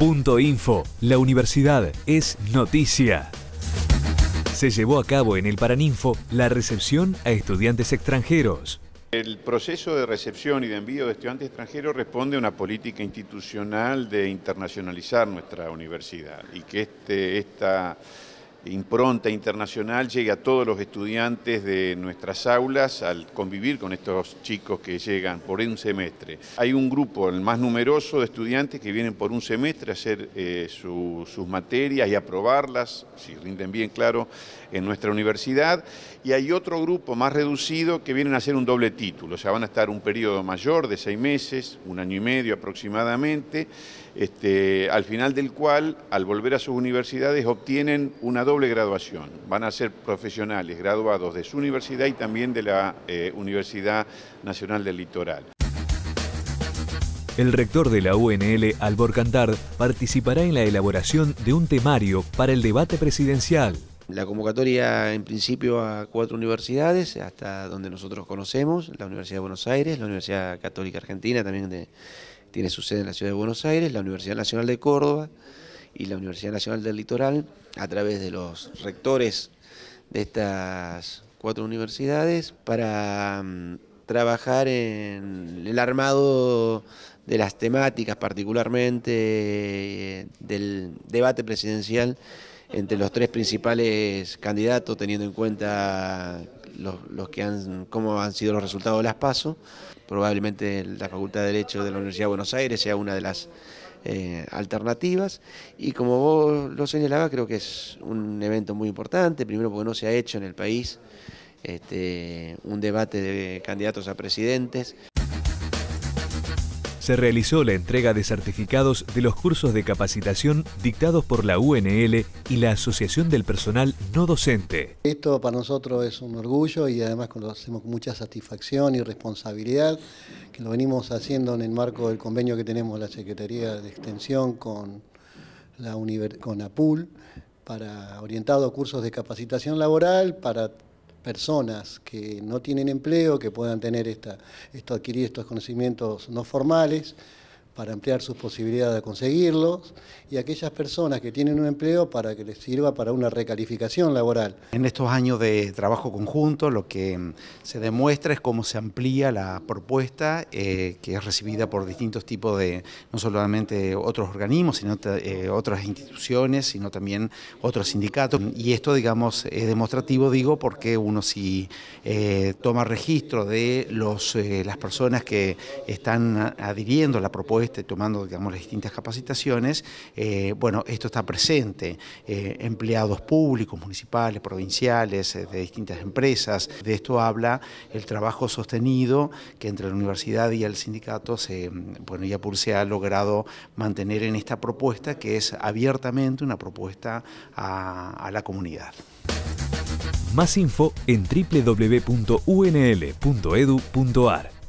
Info. La universidad es noticia. Se llevó a cabo en el Paraninfo la recepción a estudiantes extranjeros. El proceso de recepción y de envío de estudiantes extranjeros responde a una política institucional de internacionalizar nuestra universidad y que este, esta impronta internacional llegue a todos los estudiantes de nuestras aulas al convivir con estos chicos que llegan por un semestre. Hay un grupo, el más numeroso de estudiantes que vienen por un semestre a hacer eh, sus materias y aprobarlas, si rinden bien claro, en nuestra universidad. Y hay otro grupo más reducido que vienen a hacer un doble título, o sea, van a estar un periodo mayor de seis meses, un año y medio aproximadamente, este, al final del cual, al volver a sus universidades, obtienen una doble doble graduación. Van a ser profesionales graduados de su universidad y también de la eh, Universidad Nacional del Litoral. El rector de la UNL, Albor Cantar, participará en la elaboración de un temario para el debate presidencial. La convocatoria en principio a cuatro universidades, hasta donde nosotros conocemos, la Universidad de Buenos Aires, la Universidad Católica Argentina también tiene su sede en la Ciudad de Buenos Aires, la Universidad Nacional de Córdoba, y la Universidad Nacional del Litoral, a través de los rectores de estas cuatro universidades, para mm, trabajar en el armado de las temáticas, particularmente eh, del debate presidencial entre los tres principales candidatos, teniendo en cuenta los, que han, cómo han sido los resultados de las PASO. Probablemente la Facultad de Derecho de la Universidad de Buenos Aires sea una de las eh, alternativas. Y como vos lo señalabas, creo que es un evento muy importante, primero porque no se ha hecho en el país este, un debate de candidatos a presidentes se realizó la entrega de certificados de los cursos de capacitación dictados por la UNL y la Asociación del Personal No Docente. Esto para nosotros es un orgullo y además lo hacemos con mucha satisfacción y responsabilidad, que lo venimos haciendo en el marco del convenio que tenemos la Secretaría de Extensión con, la con APUL, para orientado a cursos de capacitación laboral, para personas que no tienen empleo, que puedan tener esta, esto, adquirir estos conocimientos no formales para ampliar sus posibilidades de conseguirlos y aquellas personas que tienen un empleo para que les sirva para una recalificación laboral. En estos años de trabajo conjunto lo que mm, se demuestra es cómo se amplía la propuesta eh, que es recibida por distintos tipos de, no solamente otros organismos, sino eh, otras instituciones, sino también otros sindicatos. Y esto, digamos, es demostrativo, digo, porque uno si eh, toma registro de los, las personas que están adhiriendo a la propuesta, este, tomando digamos, las distintas capacitaciones, eh, bueno, esto está presente. Eh, empleados públicos, municipales, provinciales, eh, de distintas empresas. De esto habla el trabajo sostenido que entre la universidad y el sindicato se, bueno, Yapur se ha logrado mantener en esta propuesta que es abiertamente una propuesta a, a la comunidad. Más info en www.unl.edu.ar